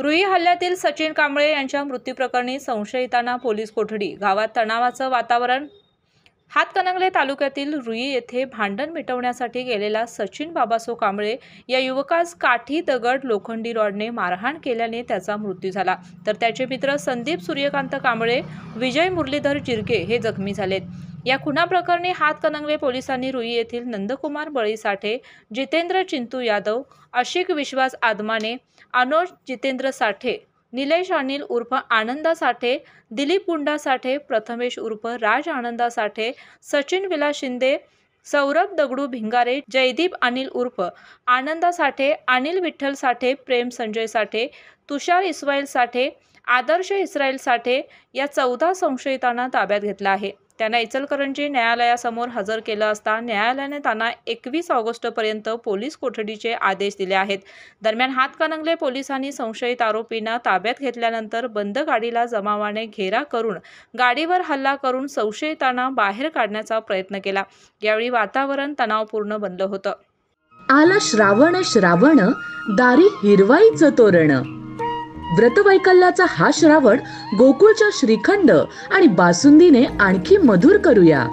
रुई हल्ल्यातील सचिन कांबळे यांच्या मृत्यूप्रकरणी संशयितांना पोलीस कोठडी गावात तणावाचं वातावरण हातकणंगले तालुक्यातील रुई येथे भांडण मिटवण्यासाठी गेलेला सचिन बाबासो कांबळे या युवकास काठी दगड लोखंडी रॉडने मारहाण केल्याने त्याचा मृत्यू झाला तर त्याचे मित्र संदीप सूर्यकांत कांबळे विजय मुरलीधर जिरगे हे जखमी झालेत या खुनाप्रकरणी हातकणंगले पोलिसांनी रुई येथील नंदकुमार बळी साठे जितेंद्र चिंतू यादव आशिक विश्वास आदमाने अनोज जितेंद्र साठे निलेश अनिल उर्फ आनंदा साठे दिलीप पुंडा साठे प्रथमेश उर्फ राज आनंदा साठे सचिन विला शिंदे सौरभ दगडू भिंगारे जयदीप अनिल उर्फ आनंदा साठे अनिल विठ्ठल साठे प्रेम संजय साठे तुषार इस्माईल साठे आदर्श इस्रायल साठे या चौदा संशयितांना ताब्यात घेतला आहे त्यांना इचलकरंजी न्यायालयासमोर हजर केलं असता न्यायालयाने त्यांना एकवीस ऑगस्टपर्यंत पोलीस कोठडीचे आदेश दिले आहेत दरम्यान हातकानंगले पोलिसांनी संशयित आरोपींना ताब्यात घेतल्यानंतर बंद गाडीला जमावाने घेरा करून गाडीवर हल्ला करून संशयितांना बाहेर काढण्याचा प्रयत्न केला यावेळी वातावरण तणावपूर्ण बनलं होतं आला श्रावण श्रावण दारी हिरवाईचं तोरण व्रतवैकल्याचा हा श्रावण गोकुळच्या श्रीखंड आणि बासुंदीने आणखी मधुर करूया